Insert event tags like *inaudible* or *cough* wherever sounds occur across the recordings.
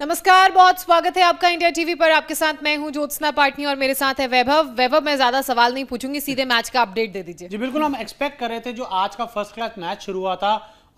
नमस्कार बहुत स्वागत है आपका इंडिया टीवी पर आपके साथ मैं हूं ज्योत्सना पाटनी और मेरे साथ है वैभव वैभव मैं ज्यादा सवाल नहीं पूछूंगी सीधे मैच का अपडेट दे दीजिए जी बिल्कुल हम एक्सपेक्ट कर रहे थे जो आज का फर्स्ट क्लास मैच शुरू हुआ था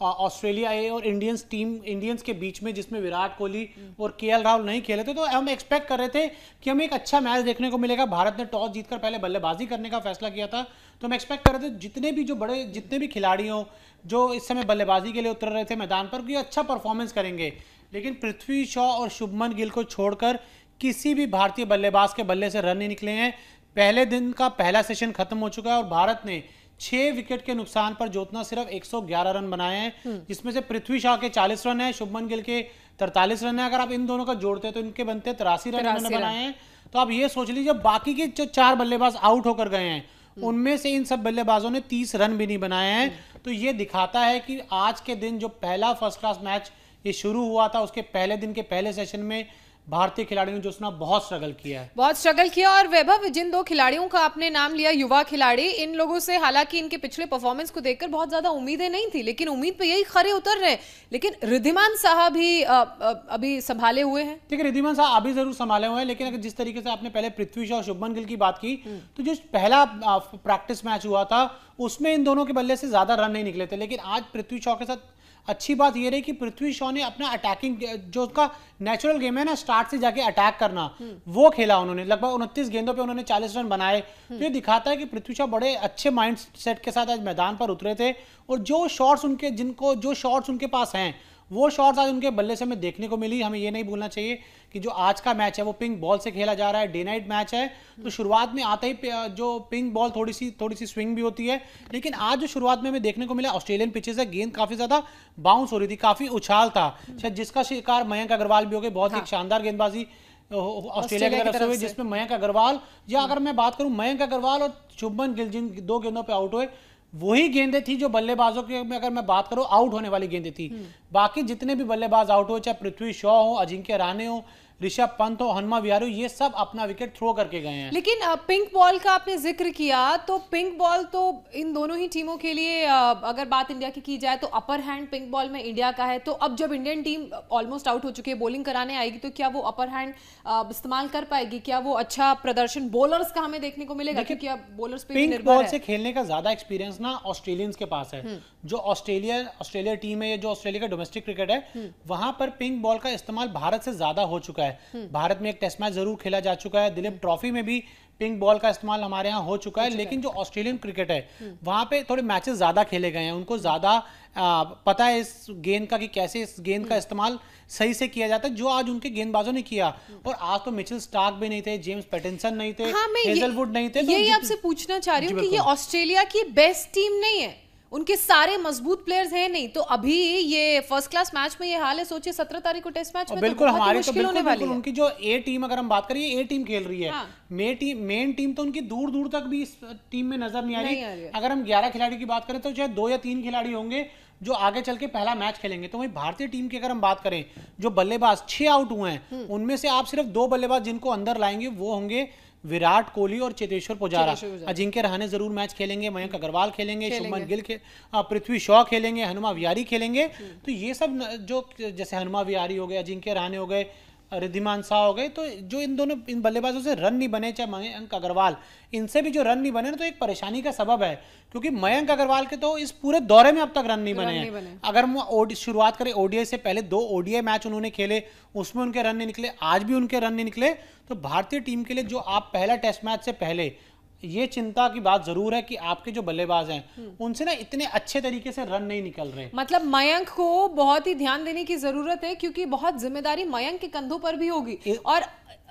ऑस्ट्रेलिया ए और इंडियंस टीम इंडियंस के बीच में जिसमें विराट कोहली और के राहुल नहीं खेले थे तो हम एक्सपेक्ट कर रहे थे कि हमें एक अच्छा मैच देखने को मिलेगा भारत ने टॉस जीतकर पहले बल्लेबाजी करने का फैसला किया था तो हम एक्सपेक्ट कर रहे थे जितने भी जो बड़े जितने भी खिलाड़ी हो जो इस समय बल्लेबाजी के लिए उतर रहे थे मैदान पर कि अच्छा परफॉर्मेंस करेंगे लेकिन पृथ्वी शॉ और शुभमन गिल को छोड़कर किसी भी भारतीय बल्लेबाज के बल्ले से रन नहीं निकले हैं पहले दिन का पहला सेशन खत्म हो चुका है और भारत ने छह विकेट के नुकसान पर जोतना सिर्फ 111 रन बनाए हैं हम्म। जिसमें से पृथ्वी शाह के 40 रन है शुभमन गिल के तरतालीस रन है अगर आप इन दोनों का जोड़ते हैं तो इनके बनते तिरासी रन इन्होंने बनाए हैं तो आप ये सोच लीजिए बाकी के जो चार बल्लेबाज आउट होकर गए हैं हम्म। उनमें से इन सब बल्लेबाजों ने तीस रन भी नहीं बनाए हैं हम्म। तो ये दिखाता है कि आज के दिन जो पहला फर्स्ट क्लास मैच ये शुरू हुआ था उसके पहले दिन के पहले सेशन में भारतीय खिलाड़ियों ने जो सुना बहुत स्ट्रगल किया है बहुत स्ट्रगल किया और वैभव जिन दो खिलाड़ियों का आपने नाम लिया युवा खिलाड़ी इन लोगों से हालांकि इनके पिछले परफॉर्मेंस को देखकर बहुत ज्यादा उम्मीदें नहीं थी लेकिन उम्मीद पे यही खरे उतर रहे लेकिन रिधिमान साहब ही अभी संभाले हुए हैं ठीक है रिधिमान साहब अभी जरूर संभाले हुए हैं लेकिन अगर जिस तरीके से आपने पहले पृथ्वी शाह और शुभमन गिल की बात की हम्म। तो जो पहला प्रैक्टिस मैच हुआ था उसमें इन दोनों के बल्ले से ज्यादा रन नहीं निकले थे लेकिन आज पृथ्वी शाह के साथ अच्छी बात ये रही कि पृथ्वी शॉ ने अपना अटैकिंग जो उसका नेचुरल गेम है ना स्टार्ट से जाके अटैक करना हम्म। वो खेला उन्होंने लगभग उनतीस गेंदों पे उन्होंने 40 रन बनाए तो हम्म। ये दिखाता है कि पृथ्वी शॉ बड़े अच्छे माइंड सेट के साथ आज मैदान पर उतरे थे और जो शॉट्स उनके जिनको जो शॉट्स उनके पास हैं वो शॉट्स आज उनके बल्ले से हमें देखने को मिली हमें ये नहीं भूलना चाहिए कि जो आज का मैच है वो पिंक बॉल से खेला जा रहा है डे नाइट मैच है तो शुरुआत में आता ही जो पिंक बॉल थोड़ी सी थोड़ी सी स्विंग भी होती है लेकिन आज जो शुरुआत में हमें देखने को मिला ऑस्ट्रेलियन पिचेस है गेंद काफी ज्यादा बाउंस हो रही थी काफी उछाल था शायद जिसका शिकार मयंक अग्रवाल भी हो गए बहुत ही हाँ। शानदार गेंदबाजी ऑस्ट्रेलिया की तरफ से जिसमें मयंक अग्रवाल या अगर मैं बात करूं मयंक अग्रवाल और शुभमन गिल जिन दो गेंदों पे आउट हुए वही गेंदें थी जो बल्लेबाजों की में अगर मैं बात करूं आउट होने वाली गेंदें थी हम्म। बाकी जितने भी बल्लेबाज आउट हो चाहे पृथ्वी शॉ हो अजिंक्य राणे हो ऋषभ पंत और हनुमा विहारी ये सब अपना विकेट थ्रो करके गए हैं लेकिन पिंक बॉल का आपने जिक्र किया तो पिंक बॉल तो इन दोनों ही टीमों के लिए अगर बात इंडिया की की जाए तो अपर हैंड पिंक बॉल में इंडिया का है तो अब जब इंडियन टीम ऑलमोस्ट आउट हो चुकी है बॉलिंग कराने आएगी तो क्या वो अपर हैंड इस्तेमाल कर पाएगी क्या वो अच्छा प्रदर्शन बॉलर्स का हमें देखने को मिलेगा क्योंकि अब बॉलर्स पिंक बॉल से खेलने का ज्यादा एक्सपीरियंस ना ऑस्ट्रेलियंस के पास है हम्म। जो ऑस्ट्रेलिया ऑस्ट्रेलिया टीम है जो ऑस्ट्रेलिया का डोमेस्टिक क्रिकेट है हम्म। वहां पर पिंक बॉल का इस्तेमाल भारत से ज्यादा हो चुका है हम्म। भारत में एक टेस्ट मैच जरूर खेला जा चुका है दिलीप ट्रॉफी हम्म। में भी पिंक बॉल का इस्तेमाल हमारे यहाँ हो चुका है लेकिन जो ऑस्ट्रेलियन क्रिकेट है वहाँ पे थोड़े मैचेस ज़्यादा खेले गए हैं उनको ज़्यादा पता है इस गेंद का कि कैसे इस गेंद का इस्तेमाल सही से किया जाता है जो आज उनके गेंदबाजों ने किया और आज तो मिचिल स्टार्क भी नहीं थे जेम्स पेटिनसन नहीं थे हाँ, नहीं थे तो यही आपसे पूछना चाह रही हूँ कि ये ऑस्ट्रेलिया की बेस्ट टीम नहीं है उनके सारे मजबूत प्लेयर्स हैं नहीं तो अभी ये फर्स्ट क्लास मैच में ये हाल है सोचिए सत्रह तारीख को टेस्ट मैच में बिल्कुल तो हमारे तो बिल्कुल, तो बिल्कुल उनकी जो ए टीम अगर हम बात करें ए टीम खेल रही है हाँ। मेन टीम मेन टीम तो उनकी दूर दूर तक भी इस टीम में नजर नहीं आ रही अगर हम ग्यारह खिलाड़ी की बात करें तो चाहे दो या तीन खिलाड़ी होंगे जो आगे चल के पहला मैच खेलेंगे तो वही भारतीय टीम की अगर हम बात करें जो बल्लेबाज छह आउट हुए हैं हम्म। उनमें से आप सिर्फ दो बल्लेबाज जिनको अंदर लाएंगे वो होंगे विराट कोहली और चेतेश्वर पुजारा अजिंक्य हाँ, रहाने जरूर मैच खेलेंगे मयंक अग्रवाल खेलेंगे, खेलेंगे। शुभमन गिल खे, हाँ, पृथ्वी शॉ खेलेंगे हनुमा विहारी खेलेंगे हम्म। तो ये सब जो जैसे हनुमा विहारी हो गए अजिंक्य रहाने हो गए रिधिमान शाह हो गए तो जो इन दोनों इन बल्लेबाजों से रन नहीं बने चाहे मयंक अग्रवाल इनसे भी जो रन नहीं बने ना तो एक परेशानी का सबब है क्योंकि मयंक अग्रवाल के तो इस पूरे दौरे में अब तक रन नहीं बने हैं अगर हम शुरुआत करें ओडीआई से पहले दो ओडीआई मैच उन्होंने खेले उसमें उनके रन नहीं निकले आज भी उनके रन नहीं निकले तो भारतीय टीम के लिए जो आप पहला टेस्ट मैच से पहले ये चिंता की बात जरूर है कि आपके जो बल्लेबाज हैं हम्म। उनसे ना इतने अच्छे तरीके से रन नहीं निकल रहे मतलब मयंक को बहुत ही ध्यान देने की जरूरत है क्योंकि बहुत जिम्मेदारी मयंक के कंधों पर भी होगी और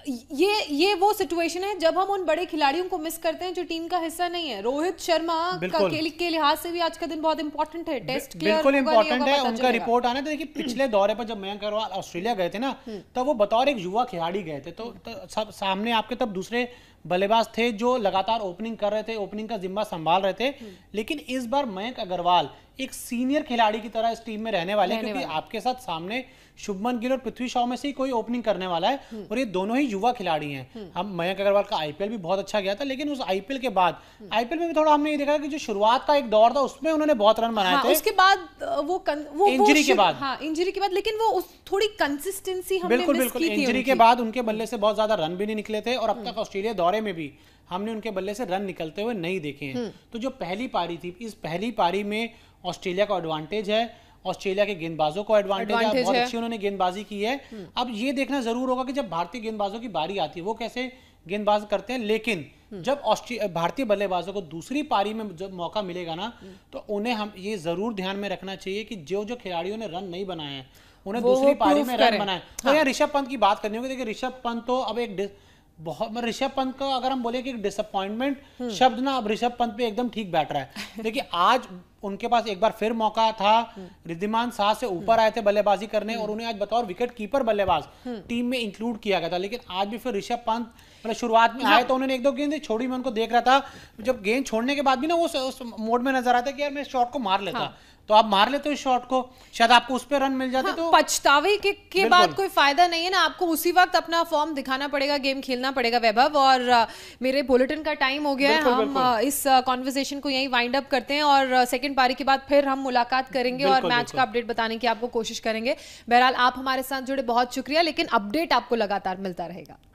ये ये वो सिचुएशन है जब हम उन बड़े खिलाड़ियों को मिस करते हैं जो टीम का हिस्सा नहीं है रोहित शर्मा का के, के लिहाज से भी आज का दिन बहुत इंपॉर्टेंट है टेस्ट बिल्कुल इंपॉर्टेंट है उनका रिपोर्ट आना तो देखिए पिछले *clears throat* दौरे पर जब मयंक अग्रवाल ऑस्ट्रेलिया गए थे ना हम्म। तब वो बतौर एक युवा खिलाड़ी गए थे तो, तो सब सामने आपके तब दूसरे बल्लेबाज थे जो लगातार ओपनिंग कर रहे थे ओपनिंग का जिम्मा संभाल रहे थे हम्म। लेकिन इस बार मयंक अग्रवाल एक सीनियर खिलाड़ी की तरह इस टीम में रहने वाले क्योंकि आपके साथ सामने शुभमन गिल और पृथ्वी शॉ में से ही कोई ओपनिंग करने वाला है हम्म। और ये दोनों ही युवा खिलाड़ी हैं हम्म। हम मयंक अग्रवाल का आईपीएल भी बहुत अच्छा गया था लेकिन उस आईपीएल के बाद आईपीएल में भी थोड़ा हमने ये देखा कि जो शुरुआत का एक दौर था उसमें उन्होंने बहुत रन बनाए हाँ, थे उसके बाद वो, वो इंजरी के बाद हाँ इंजरी के बाद लेकिन वो उस थोड़ी कंसिस्टेंसी बिल्कुल बिल्कुल इंजरी के बाद उनके बल्ले से बहुत ज्यादा रन भी नहीं निकले थे और अब तक ऑस्ट्रेलिया दौरे दौरे में भी हमने उनके बल्ले से रन निकलते हुए नहीं देखे हैं हम्म। तो जो पहली पारी थी इस पहली पारी में ऑस्ट्रेलिया का एडवांटेज है ऑस्ट्रेलिया के गेंदबाजों को एडवांटेज है बहुत अच्छी उन्होंने गेंदबाजी की है हम्म। अब ये देखना जरूर होगा कि जब भारतीय गेंदबाजों की बारी आती है वो कैसे गेंदबाज करते हैं लेकिन हम्म। जब भारतीय बल्लेबाजों को दूसरी पारी में जब मौका मिलेगा ना तो उन्हें हम ये जरूर ध्यान में रखना चाहिए कि जो जो खिलाड़ियों ने रन नहीं बनाए हैं उन्हें दूसरी पारी में रन बनाए तो यहाँ ऋषभ पंत की बात करनी होगी देखिए ऋषभ पंत तो अब एक बहुत मैं मतलब ऋषभ पंत का अगर हम बोले कि डिसअपॉइंटमेंट हम्म। शब्द ना अब ऋषभ पंत पे एकदम ठीक बैठ रहा है *laughs* देखिए आज उनके पास एक बार फिर मौका था रिद्धिमान शाह से ऊपर आए थे बल्लेबाजी करने और उन्हें आज बतौर विकेट कीपर बल्लेबाज टीम में इंक्लूड किया गया था लेकिन आज भी फिर ऋषभ पंत मतलब शुरुआत में हाँ। आए तो उन्होंने एक दो गेंद छोड़ी मैं उनको देख रहा था जब गेंद छोड़ने के बाद भी ना वो उस मोड में नजर आता कि यार मैं शॉट को मार लेता हाँ। तो आप मार लेते हो शॉट को शायद आपको उस पर रन मिल जाते हाँ, तो पछतावे के, के बाद कोई फायदा नहीं है ना आपको उसी वक्त अपना फॉर्म दिखाना पड़ेगा गेम खेलना पड़ेगा वैभव और आ, मेरे बुलेटिन का टाइम हो गया है हम बिल्कुल। इस कॉन्वर्जेशन को यहीं वाइंड अप करते हैं और सेकंड पारी के बाद फिर हम मुलाकात करेंगे और मैच का अपडेट बताने की आपको कोशिश करेंगे बहरहाल आप हमारे साथ जुड़े बहुत शुक्रिया लेकिन अपडेट आपको लगातार मिलता रहेगा